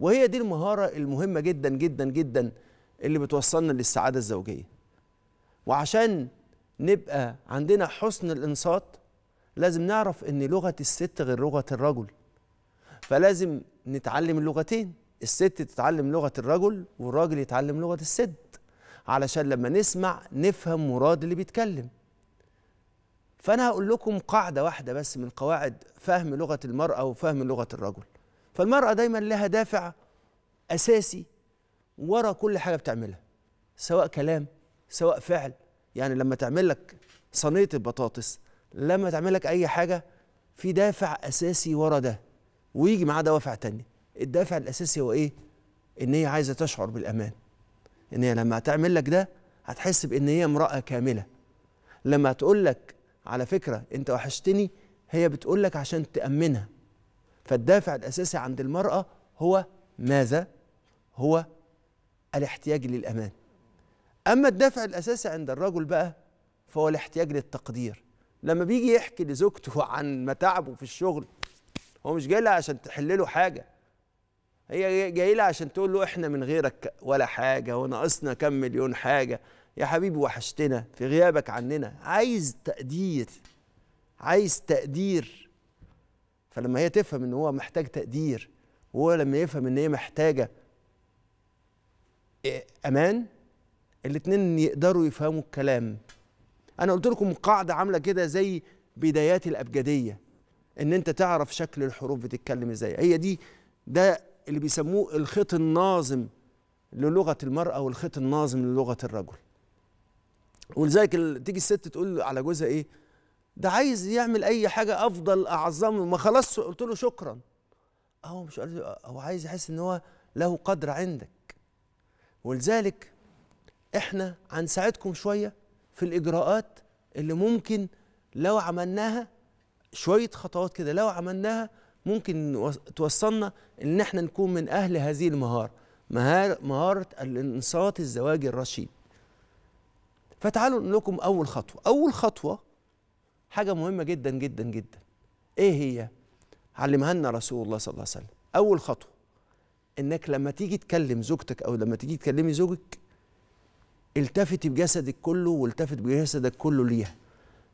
وهي دي المهارة المهمة جدا جدا جدا اللي بتوصلنا للسعادة الزوجية وعشان نبقى عندنا حسن الإنصات لازم نعرف ان لغة الست غير لغة الرجل فلازم نتعلم اللغتين الست تتعلم لغة الرجل والراجل يتعلم لغة الست علشان لما نسمع نفهم مراد اللي بيتكلم فأنا هقول لكم قاعدة واحدة بس من قواعد فهم لغة المرأة وفهم لغة الرجل فالمرأة دايما لها دافع أساسي ورا كل حاجة بتعملها سواء كلام سواء فعل يعني لما تعمل لك صينية البطاطس لما تعمل لك أي حاجة في دافع أساسي ورا ده ويجي معاه دوافع تانية الدافع الأساسي هو إيه؟ إن هي عايزة تشعر بالأمان إن هي لما هتعمل لك ده هتحس بإن هي امرأة كاملة لما تقول لك على فكرة أنت وحشتني هي بتقول لك عشان تأمنها فالدافع الأساسي عند المرأة هو ماذا؟ هو الاحتياج للأمان أما الدافع الأساسي عند الرجل بقى فهو الاحتياج للتقدير لما بيجي يحكي لزوجته عن متاعبه في الشغل هو مش جاي لها عشان تحل له حاجة هي جاي لها عشان تقول له احنا من غيرك ولا حاجة وناقصنا كم مليون حاجة يا حبيبي وحشتنا في غيابك عننا عايز تقدير عايز تقدير فلما هي تفهم ان هو محتاج تقدير وهو لما يفهم ان هي محتاجه إيه، امان الاثنين يقدروا يفهموا الكلام انا قلت لكم قاعده عامله كده زي بدايات الابجديه ان انت تعرف شكل الحروف بتتكلم ازاي هي دي ده اللي بيسموه الخيط الناظم للغه المراه والخيط الناظم للغه الرجل ولذلك تيجي الست تقول على جوزها ايه ده عايز يعمل اي حاجه افضل اعظم ما خلاص قلت له شكرا هو مش هو عايز يحس ان هو له قدر عندك ولذلك احنا هنساعدكم شويه في الاجراءات اللي ممكن لو عملناها شويه خطوات كده لو عملناها ممكن توصلنا ان احنا نكون من اهل هذه المهاره مهاره الانصات الزواج الرشيد فتعالوا نقول لكم اول خطوه اول خطوه حاجه مهمه جدا جدا جدا ايه هي علمها لنا رسول الله صلى الله عليه وسلم اول خطوه انك لما تيجي تكلم زوجتك او لما تيجي تكلمي زوجك التفتي بجسدك كله والتفت بجسدك كله ليها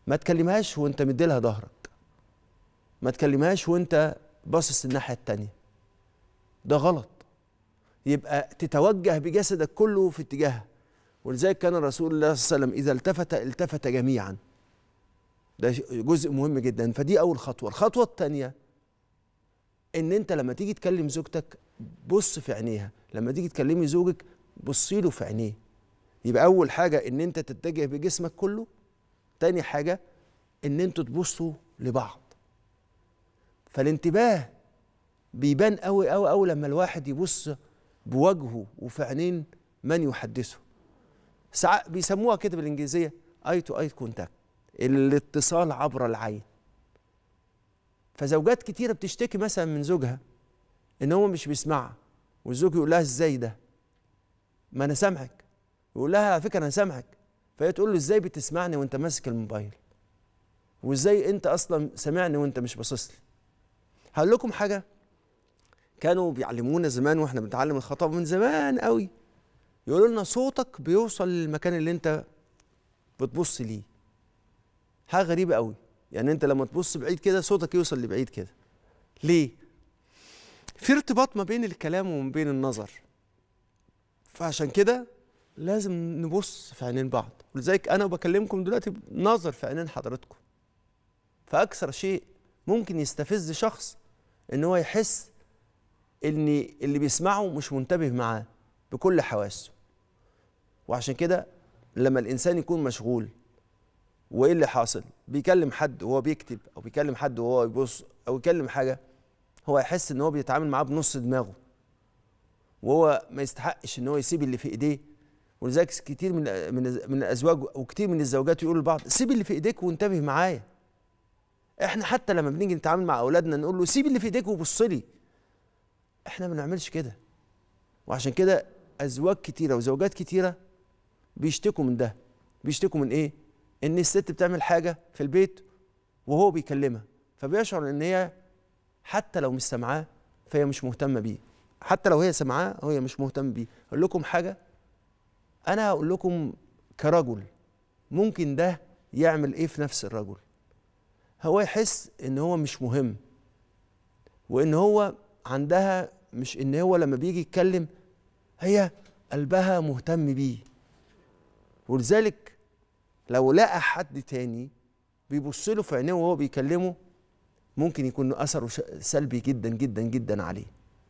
ما تكلمهاش وانت مديلها ظهرك ما تكلمهاش وانت باصص الناحيه التانيه ده غلط يبقى تتوجه بجسدك كله في اتجاهها ولذلك كان رسول الله صلى الله عليه وسلم اذا التفت التفت جميعا ده جزء مهم جدا فدي اول خطوه الخطوه الثانيه ان انت لما تيجي تكلم زوجتك بص في عينيها لما تيجي تكلمي زوجك بصي له في عينيه يبقى اول حاجه ان انت تتجه بجسمك كله تاني حاجه ان انتوا تبصوا لبعض فالانتباه بيبان قوي قوي قوي لما الواحد يبص بوجهه وفي عينين من يحدثه ساعات بيسموها كده بالانجليزيه اي تو اي كونتاكت الاتصال عبر العين فزوجات كتيرة بتشتكي مثلا من زوجها ان هو مش بيسمعها والزوج يقول لها ازاي ده ما انا سامعك يقول لها على فكره انا سامعك فهي تقول له ازاي بتسمعني وانت ماسك الموبايل وازاي انت اصلا سامعني وانت مش باصص لي هقول لكم حاجه كانوا بيعلمونا زمان واحنا بنتعلم الخطاب من زمان قوي يقولوا لنا صوتك بيوصل للمكان اللي انت بتبص ليه حاجه غريبه قوي يعني انت لما تبص بعيد كده صوتك يوصل لبعيد كده ليه في ارتباط ما بين الكلام وما بين النظر فعشان كده لازم نبص في عينين بعض ولذلك انا بكلمكم دلوقتي نظر في عينين حضراتكم فاكثر شيء ممكن يستفز شخص ان هو يحس ان اللي بيسمعه مش منتبه معاه بكل حواسه وعشان كده لما الانسان يكون مشغول وايه اللي حاصل بيكلم حد وهو بيكتب او بيكلم حد وهو بيبص او يكلم حاجه هو يحس ان هو بيتعامل معاه بنص دماغه وهو ما يستحقش ان هو يسيب اللي في ايديه ولذلك كتير من من من الازواج وكتير من الزوجات يقولوا لبعض سيب اللي في ايديك وانتبه معايا احنا حتى لما بنيجي نتعامل مع اولادنا نقول له سيب اللي في ايديك وبص لي احنا ما بنعملش كده وعشان كده ازواج كتيره وزوجات كتيره بيشتكوا من ده بيشتكوا من ايه ان الست بتعمل حاجه في البيت وهو بيكلمها فبيشعر ان هي حتى لو مش سامعاه فهي مش مهتمه بيه حتى لو هي سامعاه هي مش مهتمه بيه اقول لكم حاجه انا هقول لكم كرجل ممكن ده يعمل ايه في نفس الرجل هو يحس ان هو مش مهم وان هو عندها مش ان هو لما بيجي يتكلم هي قلبها مهتم بيه ولذلك لو لقى حد تاني بيبص له في عينيه وهو بيكلمه ممكن يكون اثره سلبي جدا جدا جدا عليه